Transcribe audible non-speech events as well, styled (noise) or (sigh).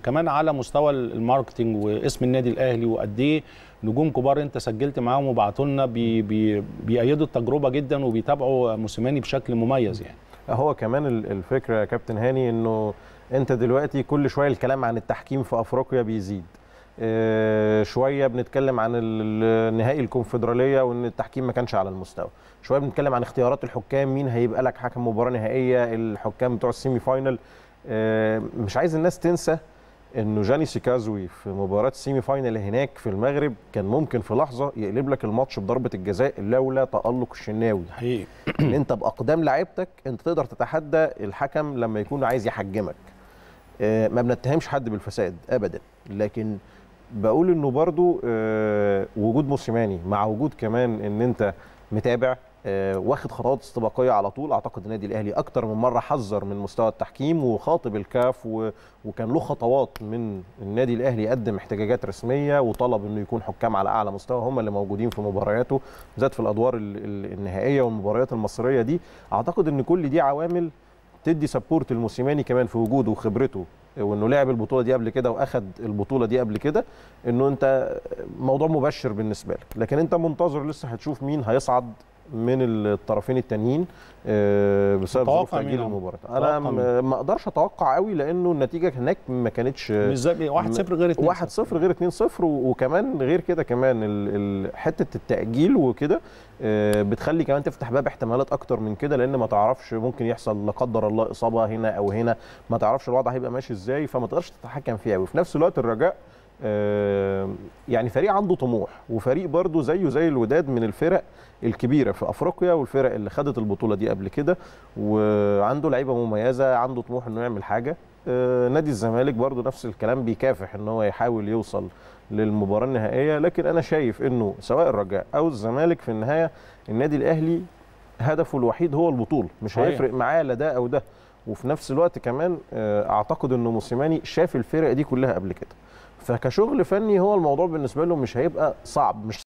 كمان على مستوى الماركتينج واسم النادي الاهلي وقد ايه نجوم كبار انت سجلت معاهم وبعتوا لنا بي بي بيأيدوا التجربه جدا وبيتابعوا موسيماني بشكل مميز يعني هو كمان الفكره يا كابتن هاني انه انت دلوقتي كل شويه الكلام عن التحكيم في افريقيا بيزيد آه، شويه بنتكلم عن نهائي الكونفدراليه وان التحكيم ما كانش على المستوى شويه بنتكلم عن اختيارات الحكام مين هيبقى لك حكم مباراه نهائيه الحكام بتوع السيمي فاينل آه، مش عايز الناس تنسى انه جاني سيكازوي في مباراه السيمي فاينل هناك في المغرب كان ممكن في لحظه يقلب لك الماتش بضربه الجزاء لولا تالق الشناوي حقيقي ان (clears throat) انت باقدام لعيبتك انت تقدر تتحدى الحكم لما يكون عايز يحجمك آه، ما بنتهمش حد بالفساد ابدا لكن بقول انه برضو آه، وجود موسيماني مع وجود كمان ان انت متابع آه، واخد خطوات استباقيه على طول اعتقد النادي الاهلي اكتر من مره حذر من مستوى التحكيم وخاطب الكاف و... وكان له خطوات من النادي الاهلي قدم احتجاجات رسميه وطلب انه يكون حكام على اعلى مستوى هم اللي موجودين في مبارياته بالذات في الادوار النهائيه والمباريات المصريه دي اعتقد ان كل دي عوامل تدي سبورت الموسيماني كمان في وجوده وخبرته وانه لعب البطوله دي قبل كده واخد البطوله دي قبل كده انه انت موضوع مبشر بالنسبه لك لكن انت منتظر لسه هتشوف مين هيصعد من الطرفين التانيين آه، بسبب ظروف تاجيل المباراه انا ما اقدرش اتوقع قوي لانه النتيجه هناك ما كانتش آه، مش 1 0 غير 2 1 0 غير 2 0 وكمان غير كده كمان حته التاجيل وكده آه، بتخلي كمان تفتح باب احتمالات اكتر من كده لان ما تعرفش ممكن يحصل لا قدر الله اصابه هنا او هنا ما تعرفش الوضع هيبقى ماشي ازاي فما تقدرش تتحكم فيه قوي في نفس الوقت الرجاء آه، يعني فريق عنده طموح وفريق برضه زيه زي الوداد من الفرق الكبيره في افريقيا والفرق اللي خدت البطوله دي قبل كده وعنده لعيبه مميزه عنده طموح انه يعمل حاجه آه، نادي الزمالك برضه نفس الكلام بيكافح ان هو يحاول يوصل للمباراه النهائيه لكن انا شايف انه سواء الرجاء او الزمالك في النهايه النادي الاهلي هدفه الوحيد هو البطوله مش هيفرق معاه لا ده او ده وفي نفس الوقت كمان آه، اعتقد انه موسيماني شاف الفرق دي كلها قبل كده فكشغل فني هو الموضوع بالنسبه له مش هيبقى صعب مش